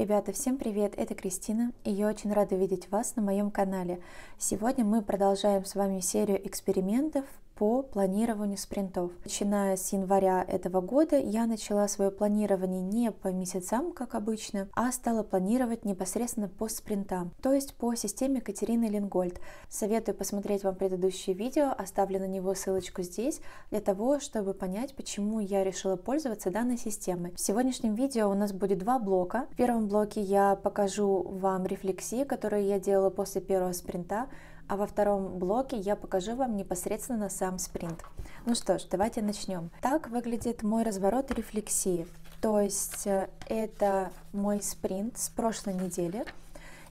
Ребята, всем привет! Это Кристина, и я очень рада видеть вас на моем канале. Сегодня мы продолжаем с вами серию экспериментов по планированию спринтов. Начиная с января этого года я начала свое планирование не по месяцам, как обычно, а стала планировать непосредственно по спринтам, то есть по системе Катерины Лингольд. Советую посмотреть вам предыдущее видео, оставлю на него ссылочку здесь, для того, чтобы понять, почему я решила пользоваться данной системой. В сегодняшнем видео у нас будет два блока. В первом блоке я покажу вам рефлексии, которые я делала после первого спринта, а во втором блоке я покажу вам непосредственно сам спринт. Ну что ж, давайте начнем. Так выглядит мой разворот рефлексии. То есть э, это мой спринт с прошлой недели.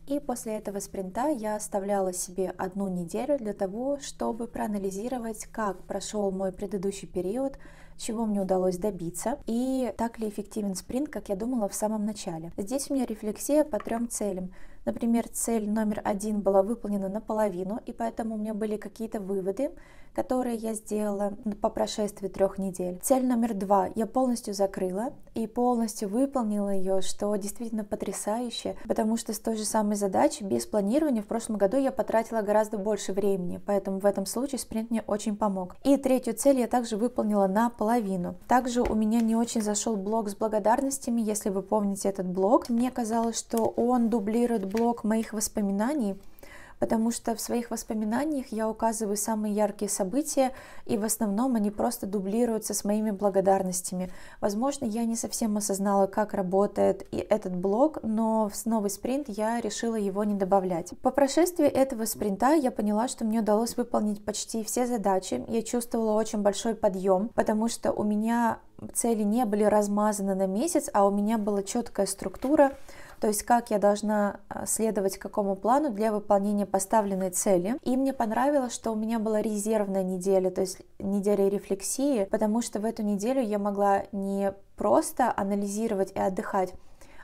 И после этого спринта я оставляла себе одну неделю для того, чтобы проанализировать, как прошел мой предыдущий период, чего мне удалось добиться и так ли эффективен спринт, как я думала в самом начале. Здесь у меня рефлексия по трем целям. Например, цель номер один была выполнена наполовину, и поэтому у меня были какие-то выводы, которые я сделала по прошествии трех недель. Цель номер два я полностью закрыла и полностью выполнила ее, что действительно потрясающе, потому что с той же самой задачей без планирования в прошлом году я потратила гораздо больше времени, поэтому в этом случае спринт мне очень помог. И третью цель я также выполнила наполовину. Также у меня не очень зашел блог с благодарностями, если вы помните этот блог. Мне казалось, что он дублирует блог блок моих воспоминаний, потому что в своих воспоминаниях я указываю самые яркие события, и в основном они просто дублируются с моими благодарностями. Возможно, я не совсем осознала, как работает и этот блок, но в новый спринт я решила его не добавлять. По прошествии этого спринта я поняла, что мне удалось выполнить почти все задачи. Я чувствовала очень большой подъем, потому что у меня цели не были размазаны на месяц, а у меня была четкая структура, то есть как я должна а, следовать какому плану для выполнения поставленной цели. И мне понравилось, что у меня была резервная неделя, то есть неделя рефлексии, потому что в эту неделю я могла не просто анализировать и отдыхать,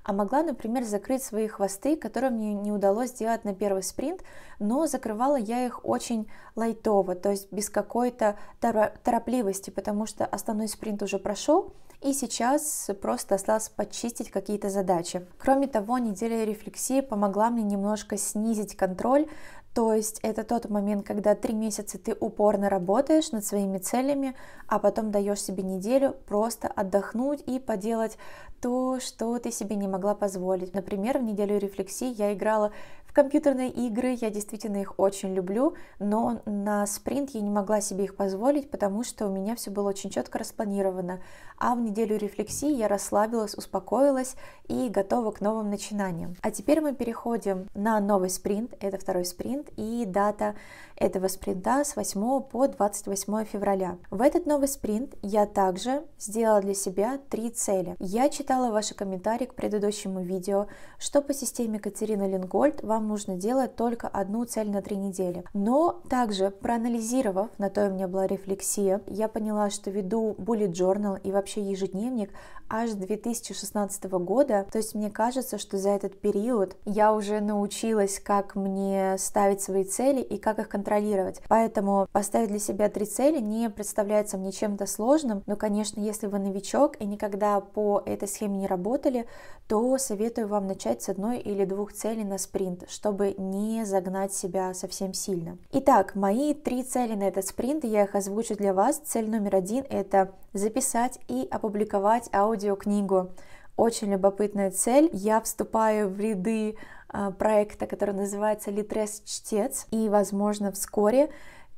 а могла, например, закрыть свои хвосты, которые мне не удалось сделать на первый спринт, но закрывала я их очень лайтово, то есть без какой-то торопливости, потому что основной спринт уже прошел, и сейчас просто осталось почистить какие-то задачи. Кроме того, неделя рефлексии помогла мне немножко снизить контроль, то есть это тот момент, когда три месяца ты упорно работаешь над своими целями, а потом даешь себе неделю просто отдохнуть и поделать то, что ты себе не могла позволить. Например, в неделю рефлексии я играла Компьютерные игры, я действительно их очень люблю, но на спринт я не могла себе их позволить, потому что у меня все было очень четко распланировано. А в неделю рефлексии я расслабилась, успокоилась и готова к новым начинаниям. А теперь мы переходим на новый спринт, это второй спринт, и дата этого спринта с 8 по 28 февраля. В этот новый спринт я также сделала для себя три цели. Я читала ваши комментарии к предыдущему видео, что по системе Катерина Лингольд вам нужно делать только одну цель на три недели. Но также проанализировав, на то у меня была рефлексия, я поняла, что веду bullet journal и вообще ежедневник аж 2016 года. То есть мне кажется, что за этот период я уже научилась, как мне ставить свои цели и как их контролировать. Поэтому поставить для себя три цели не представляется мне чем-то сложным. Но, конечно, если вы новичок и никогда по этой схеме не работали, то советую вам начать с одной или двух целей на спринт, чтобы не загнать себя совсем сильно. Итак, мои три цели на этот спринт, я их озвучу для вас. Цель номер один — это записать и опубликовать аудио аудиокнигу. Очень любопытная цель. Я вступаю в ряды а, проекта, который называется «Литрес Чтец», и, возможно, вскоре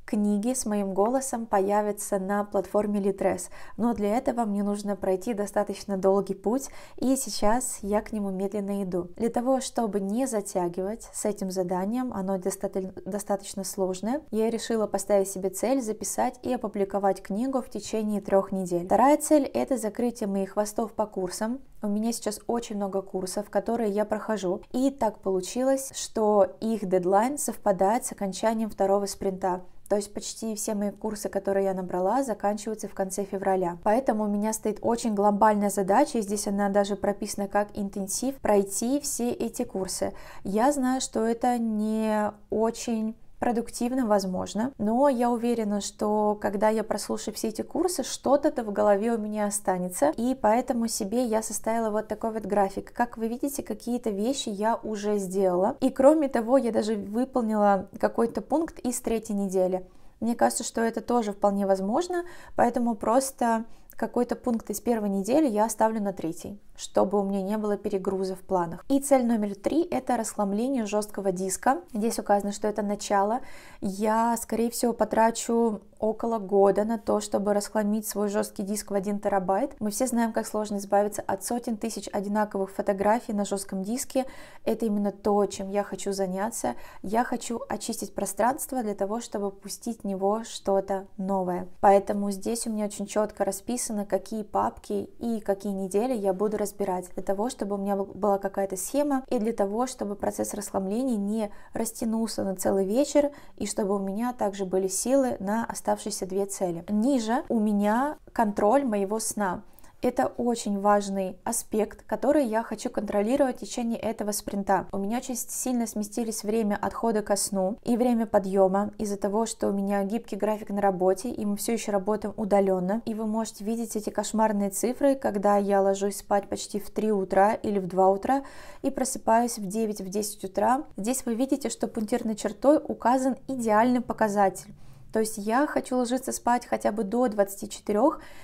книги с моим голосом появятся на платформе Litres, но для этого мне нужно пройти достаточно долгий путь, и сейчас я к нему медленно иду. Для того, чтобы не затягивать с этим заданием, оно достаточно сложное, я решила поставить себе цель записать и опубликовать книгу в течение трех недель. Вторая цель — это закрытие моих хвостов по курсам. У меня сейчас очень много курсов, которые я прохожу, и так получилось, что их дедлайн совпадает с окончанием второго спринта. То есть почти все мои курсы, которые я набрала, заканчиваются в конце февраля. Поэтому у меня стоит очень глобальная задача, и здесь она даже прописана как интенсив, пройти все эти курсы. Я знаю, что это не очень продуктивно, возможно, но я уверена, что когда я прослушаю все эти курсы, что-то-то в голове у меня останется, и поэтому себе я составила вот такой вот график. Как вы видите, какие-то вещи я уже сделала, и кроме того, я даже выполнила какой-то пункт из третьей недели. Мне кажется, что это тоже вполне возможно, поэтому просто какой-то пункт из первой недели я оставлю на третий чтобы у меня не было перегруза в планах. И цель номер три – это расхламление жесткого диска. Здесь указано, что это начало. Я, скорее всего, потрачу около года на то, чтобы расхламить свой жесткий диск в 1 терабайт. Мы все знаем, как сложно избавиться от сотен тысяч одинаковых фотографий на жестком диске. Это именно то, чем я хочу заняться. Я хочу очистить пространство для того, чтобы пустить в него что-то новое. Поэтому здесь у меня очень четко расписано, какие папки и какие недели я буду разбирать, для того, чтобы у меня была какая-то схема, и для того, чтобы процесс расслабления не растянулся на целый вечер, и чтобы у меня также были силы на оставшиеся две цели. Ниже у меня контроль моего сна. Это очень важный аспект, который я хочу контролировать в течение этого спринта. У меня очень сильно сместились время отхода ко сну и время подъема из-за того, что у меня гибкий график на работе, и мы все еще работаем удаленно. И вы можете видеть эти кошмарные цифры, когда я ложусь спать почти в 3 утра или в 2 утра и просыпаюсь в 9-10 в утра. Здесь вы видите, что пунктирной чертой указан идеальный показатель. То есть я хочу ложиться спать хотя бы до 24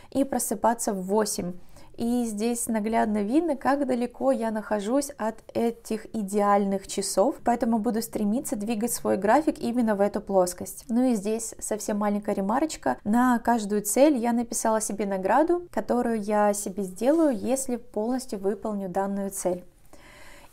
и просыпаться в 8. И здесь наглядно видно, как далеко я нахожусь от этих идеальных часов, поэтому буду стремиться двигать свой график именно в эту плоскость. Ну и здесь совсем маленькая ремарочка. На каждую цель я написала себе награду, которую я себе сделаю, если полностью выполню данную цель.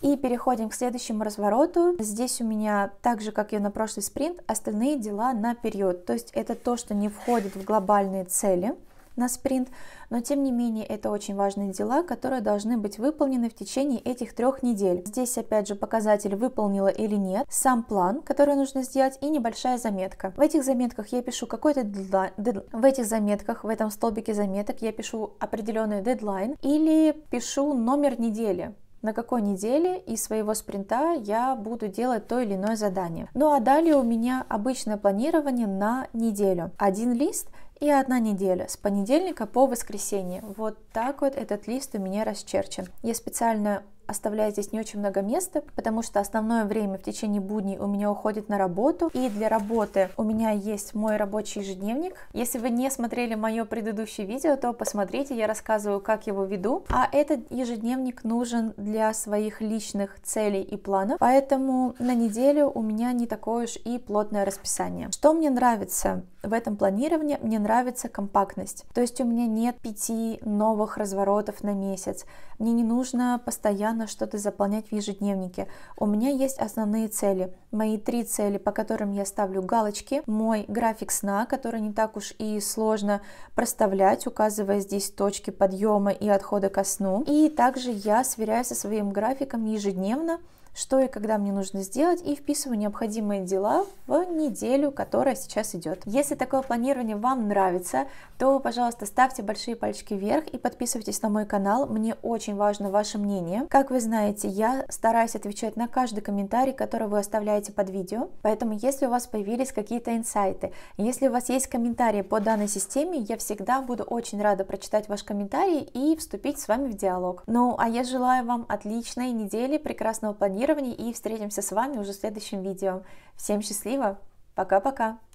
И переходим к следующему развороту. Здесь у меня, так же как и на прошлый спринт, остальные дела на период. То есть это то, что не входит в глобальные цели на спринт, но тем не менее это очень важные дела, которые должны быть выполнены в течение этих трех недель. Здесь опять же показатель выполнила или нет, сам план, который нужно сделать и небольшая заметка. В этих заметках я пишу какой-то дедлайн, в этих заметках, в этом столбике заметок я пишу определенный дедлайн или пишу номер недели, на какой неделе из своего спринта я буду делать то или иное задание. Ну а далее у меня обычное планирование на неделю. Один лист и одна неделя с понедельника по воскресенье. Вот так вот этот лист у меня расчерчен. Я специально оставляю здесь не очень много места, потому что основное время в течение будней у меня уходит на работу, и для работы у меня есть мой рабочий ежедневник. Если вы не смотрели мое предыдущее видео, то посмотрите, я рассказываю, как его веду. А этот ежедневник нужен для своих личных целей и планов, поэтому на неделю у меня не такое уж и плотное расписание. Что мне нравится в этом планировании? Мне нравится компактность, то есть у меня нет пяти новых разворотов на месяц, мне не нужно постоянно нужно что-то заполнять в ежедневнике. У меня есть основные цели. Мои три цели, по которым я ставлю галочки. Мой график сна, который не так уж и сложно проставлять, указывая здесь точки подъема и отхода ко сну. И также я сверяю со своим графиком ежедневно, что и когда мне нужно сделать, и вписываю необходимые дела в неделю, которая сейчас идет. Если такое планирование вам нравится, то, пожалуйста, ставьте большие пальчики вверх и подписывайтесь на мой канал. Мне очень важно ваше мнение. Как вы знаете, я стараюсь отвечать на каждый комментарий, который вы оставляете под видео. Поэтому, если у вас появились какие-то инсайты, если у вас есть комментарии по данной системе, я всегда буду очень рада прочитать ваш комментарий и вступить с вами в диалог. Ну, а я желаю вам отличной недели, прекрасного планирования планировании и встретимся с вами уже в следующем видео. Всем счастливо, пока-пока!